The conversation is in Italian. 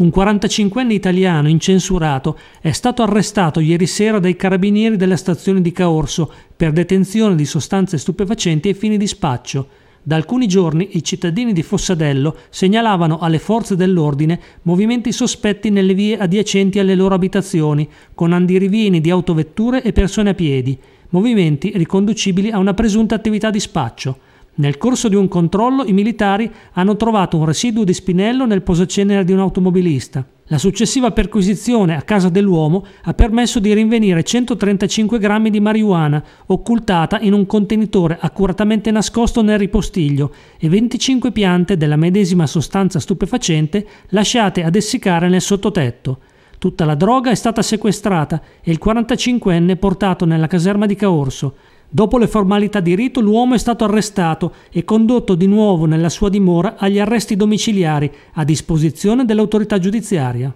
Un 45enne italiano incensurato è stato arrestato ieri sera dai carabinieri della stazione di Caorso per detenzione di sostanze stupefacenti ai fini di spaccio. Da alcuni giorni i cittadini di Fossadello segnalavano alle forze dell'ordine movimenti sospetti nelle vie adiacenti alle loro abitazioni, con andirivieni di autovetture e persone a piedi, movimenti riconducibili a una presunta attività di spaccio. Nel corso di un controllo i militari hanno trovato un residuo di spinello nel posacenere di un automobilista. La successiva perquisizione a casa dell'uomo ha permesso di rinvenire 135 grammi di marijuana occultata in un contenitore accuratamente nascosto nel ripostiglio e 25 piante della medesima sostanza stupefacente lasciate ad essiccare nel sottotetto. Tutta la droga è stata sequestrata e il 45enne portato nella caserma di Caorso, Dopo le formalità di rito, l'uomo è stato arrestato e condotto di nuovo nella sua dimora agli arresti domiciliari a disposizione dell'autorità giudiziaria.